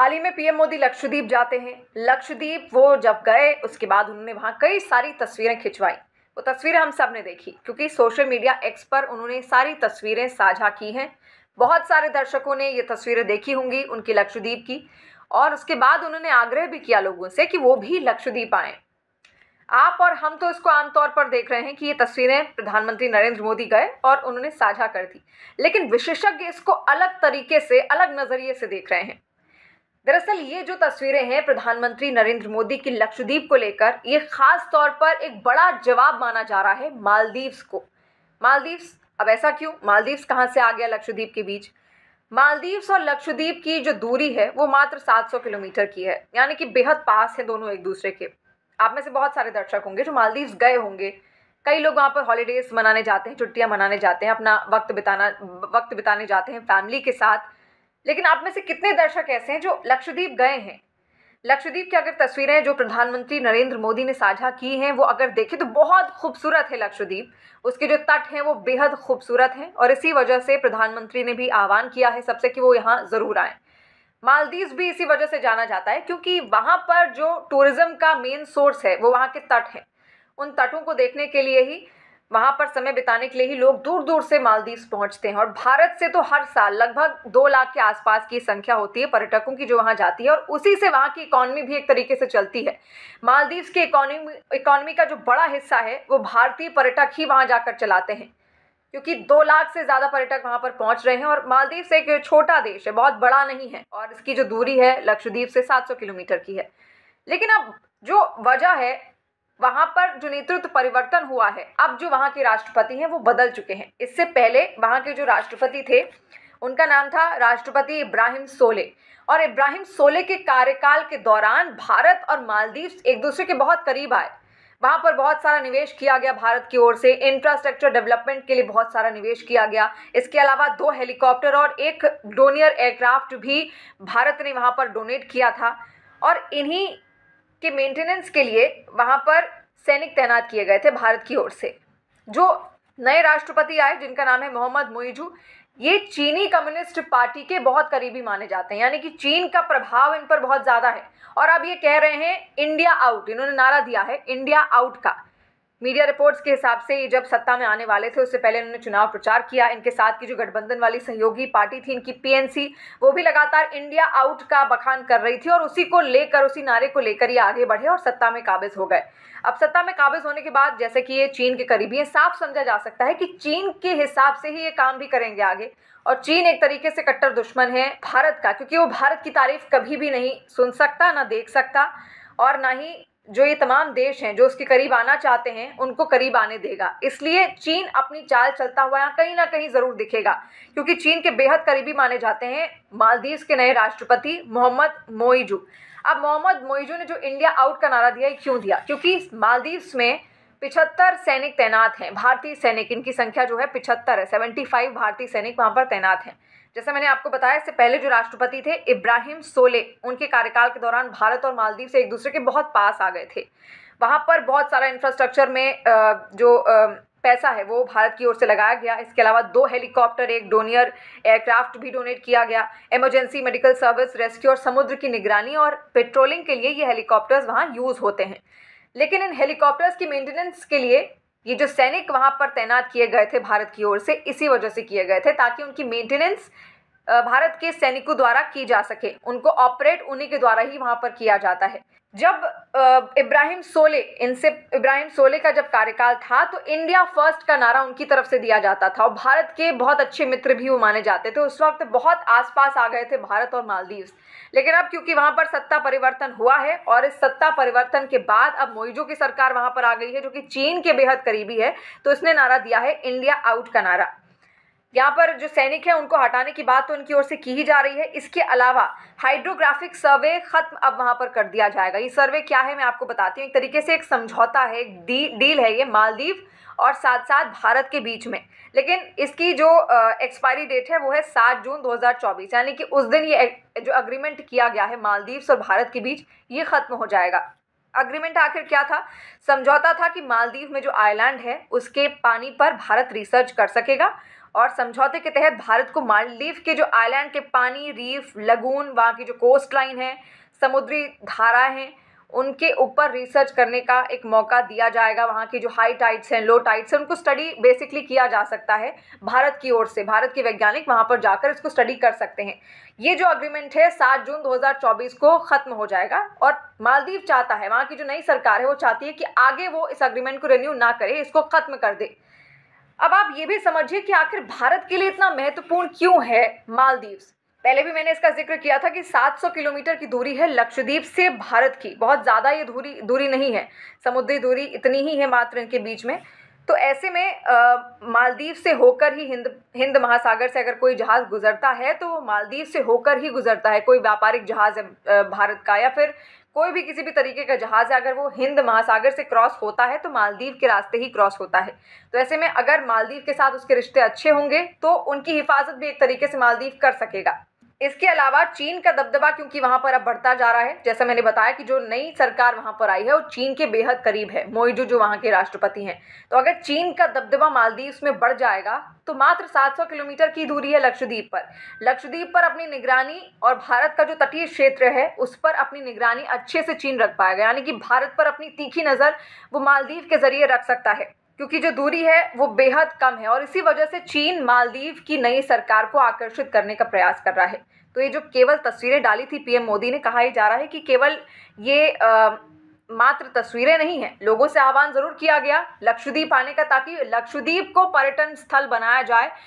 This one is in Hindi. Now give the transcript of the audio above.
हाल ही में पीएम मोदी लक्षद्वीप जाते हैं लक्षद्वीप वो जब गए उसके बाद उन्होंने वहाँ कई सारी तस्वीरें खिंचवाई वो तस्वीरें हम सब ने देखी क्योंकि सोशल मीडिया एक्स पर उन्होंने सारी तस्वीरें साझा की हैं बहुत सारे दर्शकों ने ये तस्वीरें देखी होंगी उनकी लक्षद्वीप की और उसके बाद उन्होंने आग्रह भी किया लोगों से कि वो भी लक्षद्वीप आए आप और हम तो इसको आमतौर पर देख रहे हैं कि ये तस्वीरें प्रधानमंत्री नरेंद्र मोदी गए और उन्होंने साझा कर दी लेकिन विशेषज्ञ इसको अलग तरीके से अलग नज़रिए से देख रहे हैं दरअसल ये जो तस्वीरें हैं प्रधानमंत्री नरेंद्र मोदी की लक्षद्वीप को लेकर ये खास तौर पर एक बड़ा जवाब माना जा रहा है मालदीव्स को मालदीव्स अब ऐसा क्यों मालदीव्स कहाँ से आ गया लक्षद्वीप के बीच मालदीव्स और लक्षद्वीप की जो दूरी है वो मात्र 700 किलोमीटर की है यानी कि बेहद पास है दोनों एक दूसरे के आप में से बहुत सारे दर्शक होंगे जो मालदीव्स गए होंगे कई लोग वहाँ पर हॉलीडेज मनाने जाते हैं छुट्टियाँ मनाने जाते हैं अपना वक्त बिताना वक्त बिताने जाते हैं फैमिली के साथ लेकिन आप में से कितने दर्शक ऐसे हैं जो लक्षद्वीप गए हैं लक्षद्वीप की अगर तस्वीरें जो प्रधानमंत्री नरेंद्र मोदी ने साझा की हैं वो अगर देखें तो बहुत खूबसूरत है लक्षद्वीप उसके जो तट हैं वो बेहद खूबसूरत हैं और इसी वजह से प्रधानमंत्री ने भी आह्वान किया है सबसे कि वो यहाँ ज़रूर आएँ मालदीव भी इसी वजह से जाना जाता है क्योंकि वहाँ पर जो टूरिज़्म का मेन सोर्स है वो वहाँ के तट हैं उन तटों को देखने के लिए ही वहाँ पर समय बिताने के लिए ही लोग दूर दूर से मालदीव्स पहुँचते हैं और भारत से तो हर साल लगभग दो लाख के आसपास की संख्या होती है पर्यटकों की जो वहाँ जाती है और उसी से वहाँ की इकोनॉमी भी एक तरीके से चलती है मालदीव्स की इकॉनमी इकॉनमी का जो बड़ा हिस्सा है वो भारतीय पर्यटक ही वहाँ जाकर चलाते हैं क्योंकि दो लाख से ज़्यादा पर्यटक वहाँ पर पहुँच रहे हैं और मालदीव एक छोटा देश है बहुत बड़ा नहीं है और इसकी जो दूरी है लक्षद्वीप से 700 किलोमीटर की है लेकिन अब जो वजह है वहाँ पर जो नेतृत्व परिवर्तन हुआ है अब जो वहाँ के राष्ट्रपति हैं वो बदल चुके हैं इससे पहले वहाँ के जो राष्ट्रपति थे उनका नाम था राष्ट्रपति इब्राहिम सोले और इब्राहिम सोले के कार्यकाल के दौरान भारत और मालदीव एक दूसरे के बहुत करीब आए वहाँ पर बहुत सारा निवेश किया गया भारत की ओर से इंफ्रास्ट्रक्चर डेवलपमेंट के लिए बहुत सारा निवेश किया गया इसके अलावा दो हेलीकॉप्टर और एक डोनियर एयरक्राफ्ट भी भारत ने वहाँ पर डोनेट किया था और इन्हीं के मेंटेनेंस के लिए वहाँ पर सैनिक तैनात किए गए थे भारत की ओर से जो नए राष्ट्रपति आए जिनका नाम है मोहम्मद मोइजू ये चीनी कम्युनिस्ट पार्टी के बहुत करीबी माने जाते हैं यानी कि चीन का प्रभाव इन पर बहुत ज़्यादा है और अब ये कह रहे हैं इंडिया आउट इन्होंने नारा दिया है इंडिया आउट का मीडिया रिपोर्ट्स के हिसाब से ये जब सत्ता में आने वाले थे उससे पहले इन्होंने चुनाव प्रचार किया इनके साथ की जो गठबंधन वाली सहयोगी पार्टी थी इनकी पीएनसी वो भी लगातार इंडिया आउट का बखान कर रही थी और उसी को लेकर उसी नारे को लेकर ये आगे बढ़े और सत्ता में काबिज हो गए अब सत्ता में काबिज होने के बाद जैसे कि ये चीन के करीबी है साफ समझा जा सकता है कि चीन के हिसाब से ही ये काम भी करेंगे आगे और चीन एक तरीके से कट्टर दुश्मन है भारत का क्योंकि वो भारत की तारीफ कभी भी नहीं सुन सकता ना देख सकता और ना ही जो ये तमाम देश हैं जो उसके करीब आना चाहते हैं उनको करीब आने देगा इसलिए चीन अपनी चाल चलता हुआ यहाँ कहीं ना कहीं ज़रूर दिखेगा क्योंकि चीन के बेहद करीबी माने जाते हैं मालदीव के नए राष्ट्रपति मोहम्मद मोइजू अब मोहम्मद मोइजू ने जो इंडिया आउट का नारा दिया ये क्यों दिया क्योंकि मालदीव्स में पिछहत्तर सैनिक तैनात हैं भारतीय सैनिक इनकी संख्या जो है पिछहत्तर है सेवेंटी फाइव भारतीय सैनिक वहाँ पर तैनात हैं जैसे मैंने आपको बताया इससे पहले जो राष्ट्रपति थे इब्राहिम सोले उनके कार्यकाल के दौरान भारत और मालदीव से एक दूसरे के बहुत पास आ गए थे वहाँ पर बहुत सारा इंफ्रास्ट्रक्चर में जो पैसा है वो भारत की ओर से लगाया गया इसके अलावा दो हेलीकॉप्टर एक डोनियर एयरक्राफ्ट भी डोनेट किया गया इमरजेंसी मेडिकल सर्विस रेस्क्यू और समुद्र की निगरानी और पेट्रोलिंग के लिए ये हेलीकॉप्टर्स वहाँ यूज़ होते हैं लेकिन इन हेलीकॉप्टर्स की मेंटेनेंस के लिए ये जो सैनिक वहां पर तैनात किए गए थे भारत की ओर से इसी वजह से किए गए थे ताकि उनकी मेंटेनेंस भारत के सैनिकों द्वारा की जा सके उनको ऑपरेट उन्हीं के द्वारा ही वहां पर किया जाता है जब इब्राहिम सोले इनसे इब्राहिम सोले का जब कार्यकाल था तो इंडिया फर्स्ट का नारा उनकी तरफ से दिया जाता था और भारत के बहुत अच्छे मित्र भी वो माने जाते थे उस वक्त बहुत आसपास आ गए थे भारत और मालदीव लेकिन अब क्योंकि वहां पर सत्ता परिवर्तन हुआ है और इस सत्ता परिवर्तन के बाद अब मोइजो की सरकार वहां पर आ गई है जो कि चीन के बेहद करीबी है तो इसने नारा दिया है इंडिया आउट का नारा यहाँ पर जो सैनिक है उनको हटाने की बात तो उनकी ओर से की ही जा रही है इसके अलावा हाइड्रोग्राफिक सर्वे खत्म अब वहाँ पर कर दिया जाएगा ये सर्वे क्या है मैं आपको बताती हूँ एक तरीके से एक समझौता है एक डी, डील है ये मालदीव और साथ साथ भारत के बीच में लेकिन इसकी जो एक्सपायरी डेट है वो है सात जून 2024 यानी कि उस दिन ये जो अग्रीमेंट किया गया है मालदीव्स और भारत के बीच ये ख़त्म हो जाएगा अग्रीमेंट आखिर क्या था समझौता था कि मालदीव में जो आइलैंड है उसके पानी पर भारत रिसर्च कर सकेगा और समझौते के तहत भारत को मालदीव के जो आइलैंड के पानी रीफ लगून वहाँ की जो कोस्ट लाइन है समुद्री धारा हैं उनके ऊपर रिसर्च करने का एक मौका दिया जाएगा वहाँ की जो हाई टाइट्स हैं लो टाइड्स हैं उनको स्टडी बेसिकली किया जा सकता है भारत की ओर से भारत के वैज्ञानिक वहाँ पर जाकर इसको स्टडी कर सकते हैं ये जो अग्रीमेंट है सात जून 2024 को ख़त्म हो जाएगा और मालदीव चाहता है वहाँ की जो नई सरकार है वो चाहती है कि आगे वो इस अग्रीमेंट को रिन्यू ना करे इसको ख़त्म कर दे अब आप ये भी समझिए कि आखिर भारत के लिए इतना महत्वपूर्ण क्यों है मालदीव्स पहले भी मैंने इसका जिक्र किया था कि 700 किलोमीटर की दूरी है लक्षद्वीप से भारत की बहुत ज़्यादा ये दूरी दूरी नहीं है समुद्री दूरी इतनी ही है मात्र इनके बीच में तो ऐसे में मालदीव से होकर ही हिंद हिंद महासागर से अगर कोई जहाज़ गुजरता है तो मालदीव से होकर ही गुजरता है कोई व्यापारिक जहाज़ है भारत का या फिर कोई भी किसी भी तरीके का जहाज़ है अगर वो हिंद महासागर से क्रॉस होता है तो मालदीव के रास्ते ही क्रॉस होता है तो ऐसे में अगर मालदीव के साथ उसके रिश्ते अच्छे होंगे तो उनकी हिफाजत भी एक तरीके से मालदीव कर सकेगा इसके अलावा चीन का दबदबा क्योंकि वहां पर अब बढ़ता जा रहा है जैसा मैंने बताया कि जो नई सरकार वहां पर आई है वो चीन के बेहद करीब है मोइजू जो वहां के राष्ट्रपति हैं तो अगर चीन का दबदबा मालदीव में बढ़ जाएगा तो मात्र 700 किलोमीटर की दूरी है लक्षद्वीप पर लक्षद्वीप पर अपनी निगरानी और भारत का जो तटीय क्षेत्र है उस पर अपनी निगरानी अच्छे से चीन रख पाएगा यानी कि भारत पर अपनी तीखी नज़र वो मालदीव के जरिए रख सकता है क्योंकि जो दूरी है वो बेहद कम है और इसी वजह से चीन मालदीव की नई सरकार को आकर्षित करने का प्रयास कर रहा है तो ये जो केवल तस्वीरें डाली थी पीएम मोदी ने कहा ही जा रहा है कि केवल ये आ, मात्र तस्वीरें नहीं है लोगों से आह्वान जरूर किया गया लक्षद्वीप आने का ताकि लक्षद्वीप को पर्यटन स्थल बनाया जाए